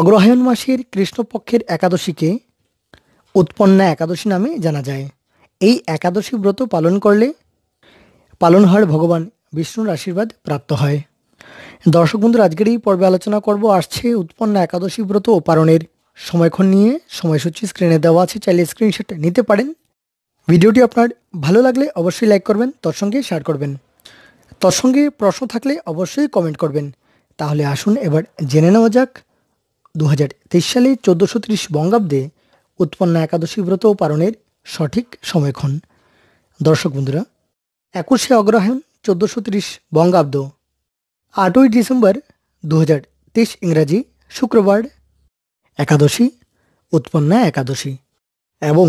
অগ্রহায়ণ মাসের কৃষ্ণপক্ষের একাদশীকে উৎপন্না একাদশী নামে জানা যায় এই একাদশী ব্রত পালন করলে পালন হওয়ার ভগবান বিষ্ণুর আশীর্বাদ প্রাপ্ত হয় দর্শক বন্ধুর আজকের এই পর্বে আলোচনা করব আসছে উৎপন্ন একাদশী ব্রত ও পালনের সময়ক্ষণ নিয়ে সময়সূচি স্ক্রিনে দেওয়া আছে চাইলে স্ক্রিনশট নিতে পারেন ভিডিওটি আপনার ভালো লাগলে অবশ্যই লাইক করবেন তোর সঙ্গে শেয়ার করবেন তোর সঙ্গে প্রশ্ন থাকলে অবশ্যই কমেন্ট করবেন তাহলে আসুন এবার জেনে নেওয়া যাক দু হাজার তেইশ সালে চোদ্দোশো ত্রিশ বঙ্গাব্দে উৎপন্ন একাদশী ব্রত পালনের সঠিক সময়ক্ষণ দর্শক বন্ধুরা একুশে অগ্রহায়ণ চোদ্দোশো ত্রিশ বঙ্গাব্দ আটই ডিসেম্বর দু হাজার তেইশ ইংরাজি শুক্রবার একাদশী উৎপন্না একাদশী এবং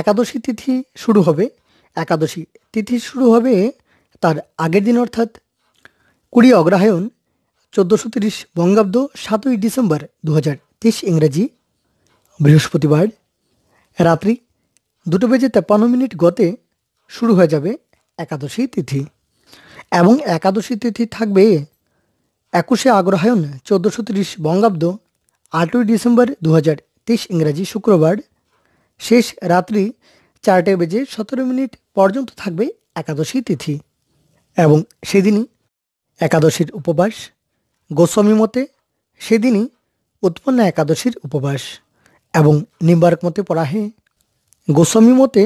একাদশী তিথি শুরু হবে একাদশী তিথি শুরু হবে তার আগের দিন অর্থাৎ কুড়ি অগ্রহায়ণ চোদ্দোশো তিরিশ বঙ্গাব্দ সাতই ডিসেম্বর দু হাজার তেইশ ইংরেজি বৃহস্পতিবার রাত্রি দুটো বেজে তেপ্পান্ন মিনিট গতে শুরু হয়ে যাবে একাদশী তিথি এবং একাদশী তিথি থাকবে একুশে আগ্রহায়ণ চোদ্দোশো তিরিশ বঙ্গাব্দ আটই ডিসেম্বর দু হাজার তেইশ ইংরাজি শুক্রবার শেষ রাত্রি চারটে বেজে সতেরো মিনিট পর্যন্ত থাকবে একাদশী তিথি এবং সেদিনই একাদশীর উপবাস গোস্বামী মতে সেদিনই উৎপন্ন একাদশীর উপবাস এবং নিম্বারক মতে পড়া হে গোস্বামী মতে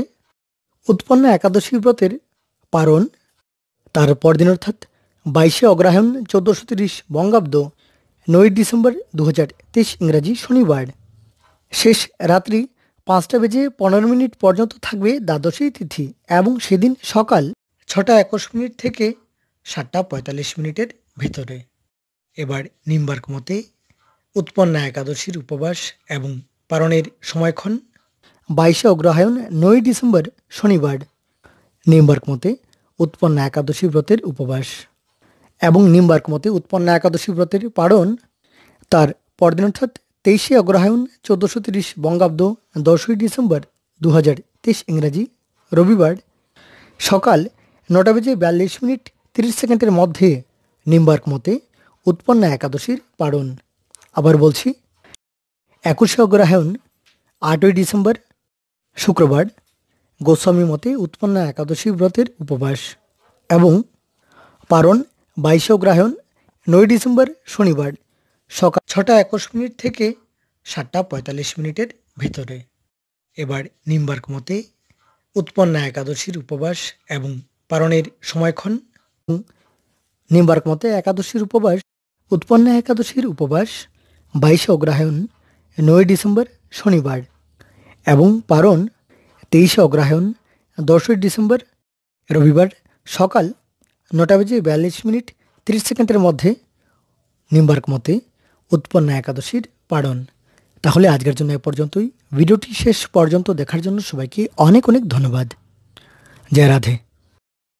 উৎপন্ন একাদশী ব্রতের পারণ তার পরদিন অর্থাৎ বাইশে অগ্রহায়ণ চোদ্দশো তিরিশ বঙ্গাব্দ নয় ডিসেম্বর দু হাজার তেইশ ইংরাজি শনিবার শেষ রাত্রি পাঁচটা বেজে পনেরো মিনিট পর্যন্ত থাকবে দ্বাদশী তিথি এবং সেদিন সকাল ছটা একুশ মিনিট থেকে সাতটা পঁয়তাল্লিশ মিনিটের ভিতরে এবার নিম্বার্ক মতে উৎপন্না একাদশীর উপবাস এবং পারণের সময়ক্ষণ বাইশে অগ্রহায়ণ নয় ডিসেম্বর শনিবার নিম্বার্ক মতে উৎপন্না একাদশী ব্রতের উপবাস এবং নিম্বার্ক মতে উৎপন্না একাদশী ব্রতের পারণ তার পরদিন অর্থাৎ তেইশে অগ্রহায়ণ চোদ্দোশো তিরিশ বঙ্গাব্দ দশই ডিসেম্বর দু হাজার তেইশ ইংরাজি রবিবার সকাল নটা বেজে বিয়াল্লিশ মিনিট তিরিশ সেকেন্ডের মধ্যে নিম্বার্ক মতে উৎপন্না একাদশীর পালন আবার বলছি একুশে অগ্রহায়ণ আটই ডিসেম্বর শুক্রবার গোস্বামী মতে উৎপন্না একাদশী ব্রতের উপবাস এবং পারণ বাইশে অগ্রহায়ণ নয় ডিসেম্বর শনিবার সকাল ছটা একুশ মিনিট থেকে সাতটা পঁয়তাল্লিশ মিনিটের ভিতরে এবার নিম্বার্ক মতে উৎপন্না একাদশীর উপবাস এবং পারণের সময়ক্ষণ নিম্বার্ক মতে একাদশীর উপবাস উৎপন্ন একাদশীর উপবাস বাইশে অগ্রহায়ণ নয় ডিসেম্বর শনিবার এবং পারণ তেইশে অগ্রহায়ণ দশই ডিসেম্বর রবিবার সকাল নটা বেজে বিয়াল্লিশ মিনিট তিরিশ সেকেন্ডের মধ্যে নিম্বার্ক মতে উৎপন্ন একাদশীর পারণ তাহলে আজকের জন্য এ পর্যন্তই ভিডিওটি শেষ পর্যন্ত দেখার জন্য সবাইকে অনেক অনেক ধন্যবাদ জয় রাধে